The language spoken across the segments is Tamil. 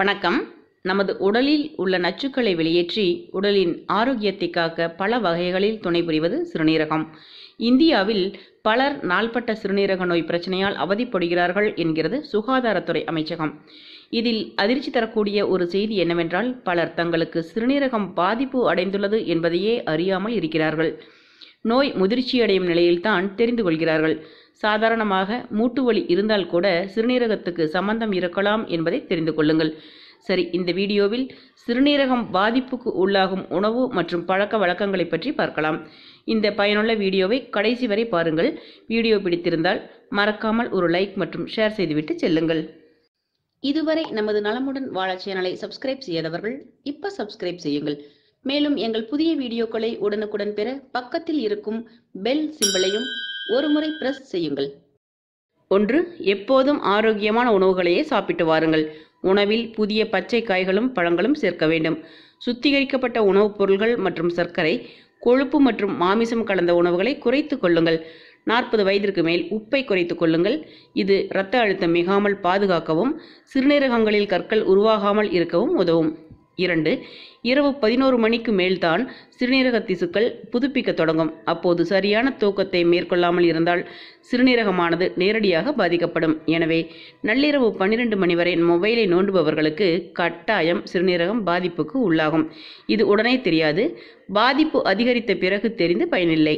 வணக்கம் நமது உடலில் உள்ள நச்சுக்களை வெளியேற்றி உடலின் ஆரோக்கியத்தை காக்க பல வகைகளில் துணை புரிவது சிறுநீரகம் இந்தியாவில் பலர் நாள்பட்ட சிறுநீரக நோய் பிரச்சனையால் அவதிப்படுகிறார்கள் என்கிறது சுகாதாரத்துறை அமைச்சகம் இதில் அதிர்ச்சி தரக்கூடிய ஒரு செய்தி என்னவென்றால் பலர் தங்களுக்கு சிறுநீரகம் பாதிப்பு அடைந்துள்ளது என்பதையே அறியாமல் இருக்கிறார்கள் நோய் முதிர்ச்சியடையும் நிலையில்தான் தெரிந்து கொள்கிறார்கள் சாதாரணமாக மூட்டு வலி இருந்தால் கூட சிறுநீரகத்துக்கு சம்பந்தம் இருக்கலாம் என்பதை தெரிந்து கொள்ளுங்கள் சரி இந்த வீடியோவில் சிறுநீரகம் பாதிப்புக்கு உள்ளாகும் உணவு மற்றும் பழக்க வழக்கங்களை பற்றி பார்க்கலாம் இந்த பயனுள்ள வீடியோவை கடைசி வரை பாருங்கள் வீடியோ பிடித்திருந்தால் மறக்காமல் ஒரு லைக் மற்றும் ஷேர் செய்துவிட்டு செல்லுங்கள் இதுவரை நமது நலமுடன் வாழ சேனலை சப்ஸ்கிரைப் செய்யாதவர்கள் இப்ப சப்ஸ்கிரைப் செய்யுங்கள் மேலும் எங்கள் புதிய வீடியோக்களை உடனுக்குடன் பெற பக்கத்தில் இருக்கும் பெல் சிம்பிளையும் ஒரு முறை பிரஸ் செய்யுங்கள் ஒன்று எப்போதும் ஆரோக்கியமான உணவுகளையே சாப்பிட்டு வாருங்கள் உணவில் புதிய பச்சை காய்களும் பழங்களும் சேர்க்க வேண்டும் சுத்திகரிக்கப்பட்ட உணவுப் பொருட்கள் மற்றும் சர்க்கரை கொழுப்பு மற்றும் மாமிசம் கலந்த உணவுகளை குறைத்து கொள்ளுங்கள் நாற்பது வயதிற்கு மேல் உப்பை குறைத்து கொள்ளுங்கள் இது இரத்த அழுத்தம் மிகாமல் பாதுகாக்கவும் சிறுநீரகங்களில் கற்கள் உருவாகாமல் இருக்கவும் உதவும் இரண்டு இரவு பதினோரு மணிக்கு மேல்தான் சிறுநீரக திசுக்கள் புதுப்பிக்க தொடங்கும் அப்போது சரியான தூக்கத்தை மேற்கொள்ளாமல் இருந்தால் சிறுநீரகமானது நேரடியாக பாதிக்கப்படும் எனவே நள்ளிரவு பன்னிரண்டு மணி வரை மொபைலை நோண்டுபவர்களுக்கு கட்டாயம் சிறுநீரகம் பாதிப்புக்கு உள்ளாகும் இது உடனே தெரியாது பாதிப்பு அதிகரித்த பிறகு தெரிந்து பயனில்லை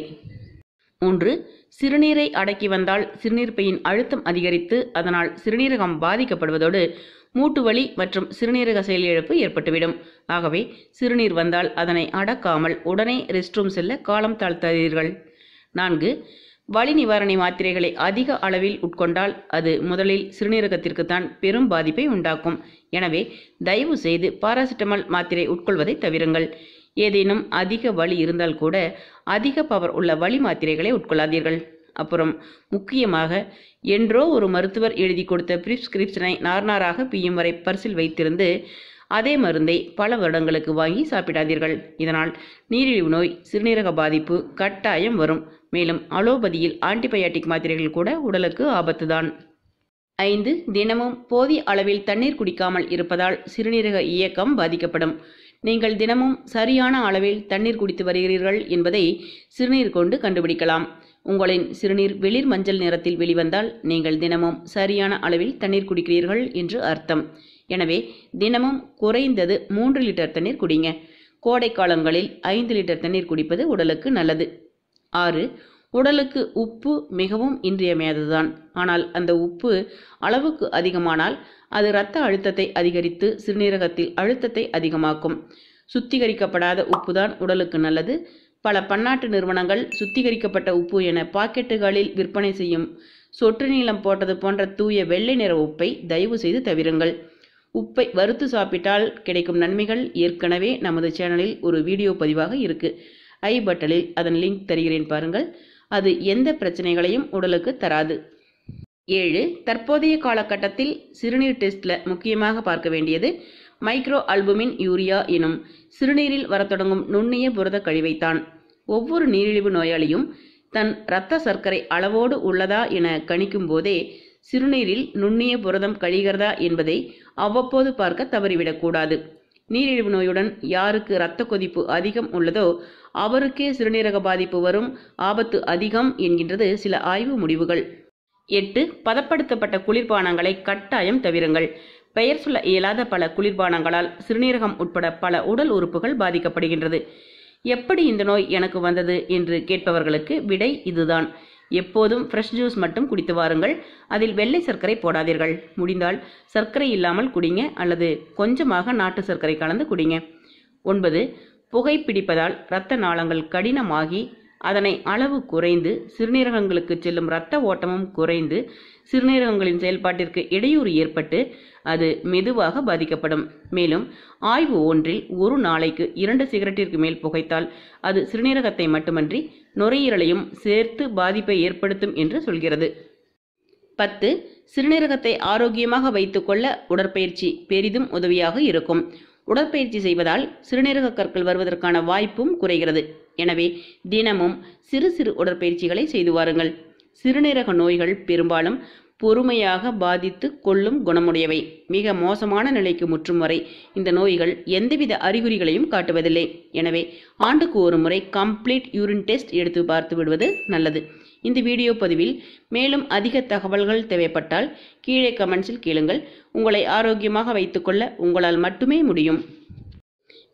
மூன்று சிறுநீரை அடக்கி வந்தால் சிறுநீர் பையின் அழுத்தம் அதிகரித்து அதனால் சிறுநீரகம் பாதிக்கப்படுவதோடு மூட்டு வலி மற்றும் சிறுநீரக செயலிழப்பு ஏற்பட்டுவிடும் ஆகவே சிறுநீர் வந்தால் அதனை அடக்காமல் உடனே ரெஸ்ட் ரூம் செல்ல காலம் தாழ்த்தாதீர்கள் நான்கு வலி நிவாரணி மாத்திரைகளை அதிக அளவில் உட்கொண்டால் அது முதலில் சிறுநீரகத்திற்குத்தான் பெரும் பாதிப்பை உண்டாக்கும் எனவே தயவு செய்து பாராசிட்டமால் மாத்திரை உட்கொள்வதை தவிருங்கள் ஏதேனும் அதிக வலி இருந்தால் கூட அதிக பவர் உள்ள வலி மாத்திரைகளை உட்கொள்ளாதீர்கள் அப்புறம் முக்கியமாக என்றோ ஒரு மருத்துவர் எழுதி கொடுத்த பிரிஸ்கிரிப்ஷனை நார்நாராக பியும் வரை பர்சில் வைத்திருந்து அதே மருந்தை பல வருடங்களுக்கு வாங்கி சாப்பிடாதீர்கள் இதனால் நீரிழிவு நோய் சிறுநீரக பாதிப்பு கட்டாயம் வரும் மேலும் அலோபதியில் ஆன்டிபயாட்டிக் மாத்திரைகள் கூட உடலுக்கு ஆபத்துதான் ஐந்து தினமும் போதிய அளவில் தண்ணீர் குடிக்காமல் இருப்பதால் சிறுநீரக இயக்கம் பாதிக்கப்படும் நீங்கள் தினமும் சரியான அளவில் தண்ணீர் குடித்து வருகிறீர்கள் என்பதை சிறுநீர் கொண்டு கண்டுபிடிக்கலாம் உங்களின் சிறுநீர் வெளிர் மஞ்சள் நிறத்தில் வெளிவந்தால் நீங்கள் தினமும் சரியான அளவில் தண்ணீர் குடிக்கிறீர்கள் என்று அர்த்தம் எனவே தினமும் குறைந்தது மூன்று லிட்டர் தண்ணீர் குடிங்க கோடை காலங்களில் ஐந்து லிட்டர் தண்ணீர் குடிப்பது உடலுக்கு நல்லது ஆறு உடலுக்கு உப்பு மிகவும் இன்றியமையாததுதான் ஆனால் அந்த உப்பு அளவுக்கு அதிகமானால் அது இரத்த அழுத்தத்தை அதிகரித்து சிறுநீரகத்தில் அழுத்தத்தை அதிகமாக்கும் சுத்திகரிக்கப்படாத உப்பு தான் உடலுக்கு நல்லது பல பன்னாட்டு நிறுவனங்கள் சுத்திகரிக்கப்பட்ட உப்பு என பாக்கெட்டுகளில் விற்பனை செய்யும் சொட்டு நீளம் போட்டது போன்ற தூய வெள்ளை நிற உப்பை தயவு செய்து தவிருங்கள் உப்பை வறுத்து சாப்பிட்டால் கிடைக்கும் நன்மைகள் ஏற்கனவே நமது சேனலில் ஒரு வீடியோ பதிவாக இருக்கு ஐ பட்டனில் அதன் லிங்க் தருகிறேன் பாருங்கள் அது எந்த பிரச்சனைகளையும் உடலுக்கு தராது ஏழு தற்போதைய காலகட்டத்தில் சிறுநீர் டெஸ்ட்ல முக்கியமாக பார்க்க வேண்டியது மைக்ரோ அல்புமின் யூரியா எனும் சிறுநீரில் வரத் தொடங்கும் நுண்ணிய புரத கழிவைத்தான் ஒவ்வொரு நீரிழிவு நோயாளியும் தன் இரத்த சர்க்கரை அளவோடு உள்ளதா என கணிக்கும் போதே சிறுநீரில் நுண்ணிய புரதம் கழிகிறதா என்பதை அவ்வப்போது பார்க்க தவறிவிடக்கூடாது நீரிழிவு நோயுடன் யாருக்கு இரத்த கொதிப்பு அதிகம் உள்ளதோ அவருக்கே சிறுநீரக பாதிப்பு வரும் ஆபத்து அதிகம் என்கின்றது சில ஆய்வு முடிவுகள் எட்டு பதப்படுத்தப்பட்ட குளிர்பானங்களை கட்டாயம் தவிருங்கள் பெயர் சொல்ல இயலாத பல குளிர்பானங்களால் சிறுநீரகம் உட்பட பல உடல் உறுப்புகள் பாதிக்கப்படுகின்றது எப்படி இந்த நோய் எனக்கு வந்தது என்று கேட்பவர்களுக்கு விடை இதுதான் எப்போதும் ஃப்ரெஷ் ஜூஸ் மட்டும் குடித்து வாருங்கள் அதில் வெள்ளை சர்க்கரை போடாதீர்கள் முடிந்தால் சர்க்கரை இல்லாமல் குடிங்க அல்லது கொஞ்சமாக நாட்டு சர்க்கரை கலந்து குடிங்க ஒன்பது புகைப்பிடிப்பதால் இரத்த நாளங்கள் கடினமாகி அதனை அளவு குறைந்து சிறுநீரகங்களுக்கு செல்லும் இரத்த ஓட்டமும் குறைந்து சிறுநீரகங்களின் செயல்பாட்டிற்கு இடையூறு ஏற்பட்டு அது மெதுவாக பாதிக்கப்படும் மேலும் ஆய்வு ஒன்றில் ஒரு நாளைக்கு இரண்டு சிகரெட்டிற்கு மேல் புகைத்தால் அது சிறுநீரகத்தை மட்டுமன்றி நுரையீரலையும் சேர்த்து பாதிப்பை ஏற்படுத்தும் என்று சொல்கிறது பத்து சிறுநீரகத்தை ஆரோக்கியமாக வைத்துக்கொள்ள உடற்பயிற்சி பெரிதும் உதவியாக இருக்கும் உடற்பயிற்சி செய்வதால் சிறுநீரக கற்கள் வருவதற்கான வாய்ப்பும் குறைகிறது எனவே தினமும் சிறு சிறு உடற்பயிற்சிகளை செய்து வாருங்கள் சிறுநீரக நோய்கள் பெரும்பாலும் பொறுமையாக பாதித்து கொள்ளும் குணமுடையவை மிக மோசமான நிலைக்கு முற்றும் வரை இந்த நோய்கள் எந்தவித அறிகுறிகளையும் காட்டுவதில்லை எனவே ஆண்டுக்கு ஒரு முறை கம்ப்ளீட் யூரின் டெஸ்ட் எடுத்து பார்த்து விடுவது நல்லது இந்த வீடியோ பதிவில் மேலும் அதிக தகவல்கள் தேவைப்பட்டால் கீழே கமெண்ட்ஸில் கேளுங்கள் உங்களை ஆரோக்கியமாக வைத்துக்கொள்ள உங்களால் மட்டுமே முடியும்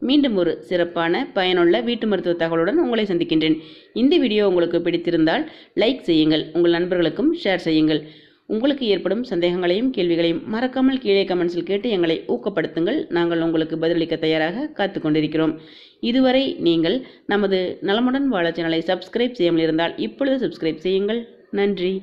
மீண்டும் ஒரு சிறப்பான பயனுள்ள வீட்டு மருத்துவ தகவலுடன் உங்களை சந்திக்கின்றேன் இந்த வீடியோ உங்களுக்கு பிடித்திருந்தால் லைக் செய்யுங்கள் உங்கள் நண்பர்களுக்கும் ஷேர் செய்யுங்கள் உங்களுக்கு ஏற்படும் சந்தேகங்களையும் கேள்விகளையும் மறக்காமல் கீழே கமெண்ட்ஸில் கேட்டு எங்களை ஊக்கப்படுத்துங்கள் நாங்கள் உங்களுக்கு பதிலளிக்க தயாராக காத்து கொண்டிருக்கிறோம் இதுவரை நீங்கள் நமது நலமுடன் வாழ சேனலை சப்ஸ்கிரைப் செய்யாமல் இருந்தால் இப்பொழுது சப்ஸ்கிரைப் செய்யுங்கள் நன்றி